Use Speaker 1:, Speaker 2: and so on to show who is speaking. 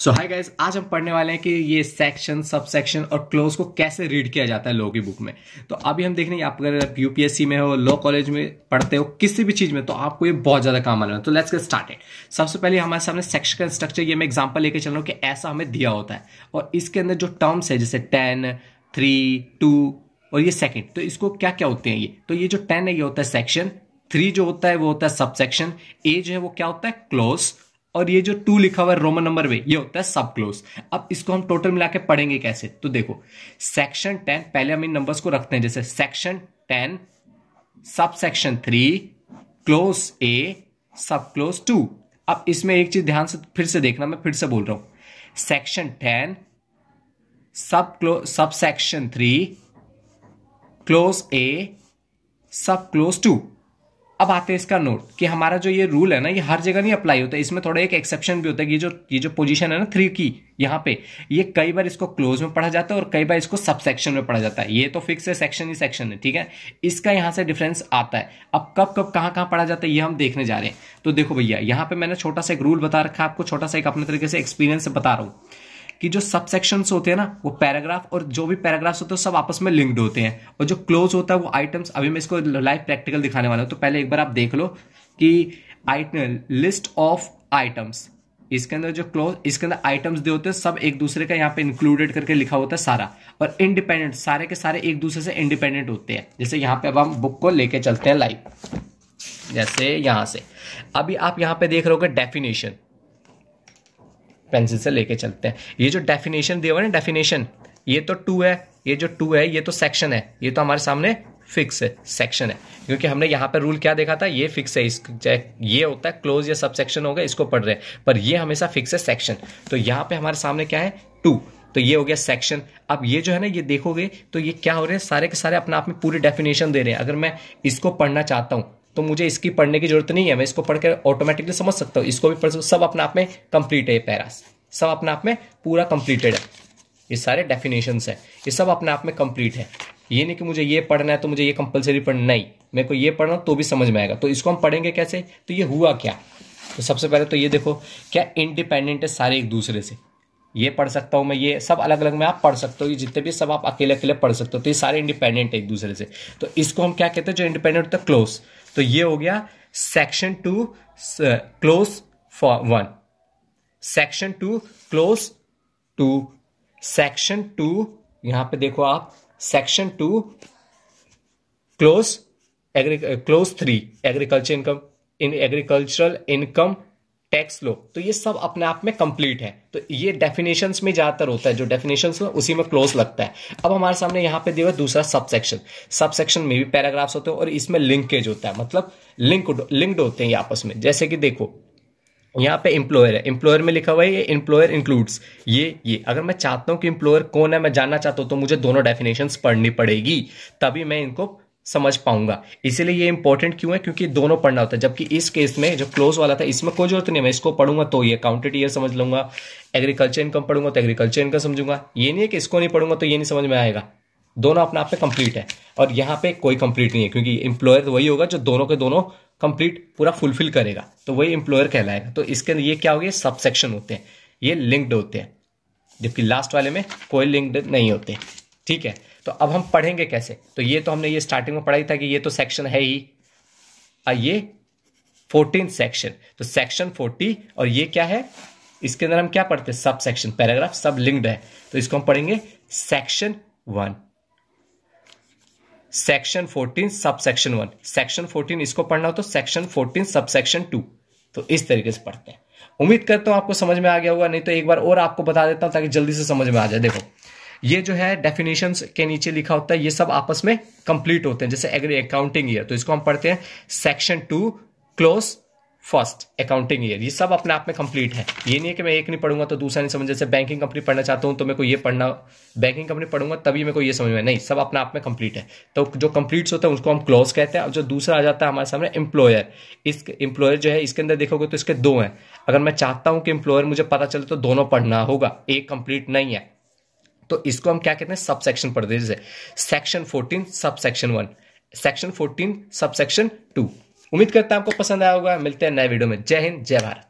Speaker 1: सो hi guys आज हम पढ़ने वाले हैं कि ये सेक्शन सब सेक्शन और क्लोज को कैसे रीड किया जाता है लोगों की बुक में तो अभी हम देख रहे आप अगर यूपीएससी में हो लॉ कॉलेज में पढ़ते हो किसी भी चीज में तो आपको ये बहुत ज्यादा काम आने तो लेट्स गेट स्टार्टेड सबसे पहले हमारे सामने सेक्शन स्ट्रक्चर ये मैं एग्जाम्पल लेके चल रहा हूँ कि ऐसा हमें दिया होता है और इसके अंदर जो टर्म्स है जैसे टेन थ्री टू और ये सेकेंड तो इसको क्या क्या होते हैं ये तो ये जो टेन है ये होता है सेक्शन थ्री जो होता है वो होता है सब सेक्शन ए जो है वो क्या होता है क्लोज और ये जो टू लिखा हुआ है रोमन नंबर में ये होता है सब क्लोज अब इसको हम टोटल मिला के पढ़ेंगे कैसे तो देखो सेक्शन टेन पहले हम इन नंबर्स को रखते हैं जैसे section ten sub section three clause A sub clause to अब इसमें एक चीज ध्यान से फिर से देखना मैं फिर से बोल रहा हूं section ten sub clause sub section three clause A sub clause to अब आते हैं इसका नोट कि हमारा जो ये रूल है ना ये हर जगह नहीं अप्लाई होता है इसमें थोड़ा एक एक्सेप्शन भी होता है ये जो ये जो पोजीशन है ना थ्री की यहाँ पे ये कई बार इसको क्लोज में पढ़ा जाता है और कई बार इसको सब सेक्शन में पढ़ा जाता है ये तो फिक्स है सेक्शन ही सेक्शन है ठीक है इसका यहाँ से डिफरेंस आता है अब कब कब कहाँ कहाँ पढ़ा जाता है ये हम देखने जा रहे हैं तो देखो भैया यहाँ पर मैंने छोटा सा एक रूल बता रखा है आपको छोटा सा एक अपने तरीके से एक्सपीरियंस बता रहा हूँ कि जो सेक्शन होते हैं ना वो पैराग्राफ और जो भी पैराग्राफ्स होते हैं सब आपस में लिंक्ड होते हैं और जो क्लोज होता है वो आइटम्स अभी मैं इसको लाइव प्रैक्टिकल दिखाने वाला हूँ तो पहले एक बार आप देख लो कि लिस्ट ऑफ आइटम्स इसके अंदर जो क्लोज इसके अंदर आइटम्स दे होते हैं सब एक दूसरे का यहाँ पे इंक्लूडेड करके लिखा होता है सारा और इंडिपेंडेंट सारे के सारे एक दूसरे से इंडिपेंडेंट होते हैं जैसे यहाँ पे अब हम बुक को लेके चलते हैं लाइव जैसे यहां से अभी आप यहाँ पे देख रहे हो डेफिनेशन पेंसिल से लेके चलते हैं ये जो डेफिनेशन दिया हुआ है ना डेफिनेशन ये तो टू है ये जो टू है ये तो सेक्शन है ये तो हमारे सामने फिक्स सेक्शन है क्योंकि हमने यहाँ पर रूल क्या देखा था ये फिक्स है इस ये होता है क्लोज या सब सेक्शन होगा इसको पढ़ रहे हैं पर ये हमेशा फिक्स है सेक्शन तो यहाँ पे हमारे सामने क्या है टू तो ये हो गया सेक्शन अब ये जो है ना ये देखोगे तो ये क्या हो रहे हैं सारे के सारे अपने आप में पूरी डेफिनेशन दे रहे हैं अगर मैं इसको पढ़ना चाहता हूँ तो मुझे इसकी पढ़ने की जरूरत नहीं है मैं इसको पढ़कर ऑटोमेटिकली समझ सकता हूँ इसको भी पढ़ सब अपने आप में कंप्लीट है पैरास सब अपने आप में पूरा कंप्लीटेड है ये सारे डेफिनेशन है ये सब अपने आप में कंप्लीट है ये नहीं कि मुझे ये पढ़ना है तो मुझे ये कंपलसरी पढ़ना नहीं मेरे को ये पढ़ना तो भी समझ में आएगा तो इसको हम पढ़ेंगे कैसे तो ये हुआ क्या तो सबसे पहले तो ये देखो क्या इंडिपेंडेंट है सारे एक दूसरे से ये पढ़ सकता हूँ मैं ये सब अलग अलग में आप पढ़ सकते हो ये जितने भी सब आप अकेले अकेले पढ़ सकते हो तो ये सारे इंडिपेंडेंट है एक दूसरे से तो इसको हम क्या कहते हैं जो इंडिपेंडेंट होता है क्लोज तो ये हो गया section two clause four one section two clause two section two यहां पे देखो आप section two clause agri clause three agriculture income in agricultural income tax लो तो ये सब अपने आप में कंप्लीट है तो ये डेफिनेशंस में ज़्यादातर होता है जो डेफिनेशंस में उसी में क्लोज लगता है अब हमारे सामने यहाँ पे दिया दूसरा सबसेक्शन सबसेक्शन में भी पैराग्राफ्स होते हैं और इसमें लिंकेज होता है मतलब लिंक लिंक्ड होते हैं ये आपस में जैसे कि देखो यहाँ पे इंप्लॉयर है इंप्लॉयर में लिखा हुआ है ये इंप्लॉयर इंक्लूड्स ये ये अगर मैं चाहता हूँ कि इंप्लॉयर कौन है मैं जानना चाहता हूँ तो मुझे दोनों डेफिनेशंस पढ़नी पड़ेगी तभी मैं इनको समझ पाऊंगा इसीलिए ये इंपॉर्टेंट क्यों है क्योंकि दोनों पढ़ना होता है जबकि इस केस में जो क्लोज वाला था इसमें कोई जरूरत नहीं मैं इसको पढ़ूंगा तो ये काउंटेड ईयर समझ लूंगा एग्रीकल्चर इनकम पढ़ूंगा तो एग्रीकल्चर इनकम समझूंगा ये नहीं है कि इसको नहीं पढ़ूंगा तो ये नहीं समझ में आएगा दोनों अपने आप में कंप्लीट है और यहाँ पे कोई कंप्लीट नहीं है क्योंकि इंप्लॉयर वही होगा जो दोनों के दोनों कंप्लीट पूरा फुलफिल करेगा तो वही इंप्लॉयर कहलाएगा तो इसके ये क्या होगी सबसेक्शन होते हैं ये लिंक्ड होते हैं जबकि लास्ट वाले में कोई लिंक्ड नहीं होते ठीक है तो अब हम पढ़ेंगे कैसे तो ये तो हमने ये स्टार्टिंग में पढ़ाई था कि ये तो सेक्शन है ही और ये फोर्टीन सेक्शन तो सेक्शन फोर्टी और ये क्या है इसके अंदर हम क्या पढ़ते हैं सब सेक्शन पैराग्राफ सब लिंक्ड है तो इसको हम पढ़ेंगे section one section fourteen sub section one section fourteen इसको पढ़ना हो तो section fourteen sub section two तो इस तरीके से पढ़ते हैं उम्मीद करता हूं आपको समझ में आ गया होगा नहीं तो एक बार और आपको बता देता हूं ताकि जल्दी से समझ में आ जाए देखो ये जो है डेफिनेशन के नीचे लिखा होता है ये सब आपस में कंप्लीट होते हैं जैसे एग्री अकाउंटिंग ईयर तो इसको हम पढ़ते हैं section two clause first accounting year ये सब अपने आप में कंप्लीट है ये नहीं है कि मैं एक नहीं पढ़ूंगा तो दूसरा नहीं समझ जैसे बैंकिंग कंपनी पढ़ना चाहता हूं तो मेरे को ये पढ़ना बैंकिंग कंपनी पढ़ूंगा तभी मेरे को ये समझ में नहीं सब अपने आप में कंप्लीट है तो जो कंप्लीट होता है उसको हम क्लोज कहते हैं और जो दूसरा आ जाता है हमारे सामने एम्प्लॉयर इस एम्प्लॉयर जो है इसके अंदर देखोगे तो इसके दो हैं अगर मैं चाहता हूं कि इंप्लॉयर मुझे पता चले तो दोनों पढ़ना होगा एक कंप्लीट नहीं है तो इसको हम क्या कहते हैं सब सेक्शन पढ़ते हैं जैसे section fourteen sub section one section fourteen sub section two उम्मीद करता है आपको पसंद आया होगा मिलते हैं नए वीडियो में जय हिंद जय भारत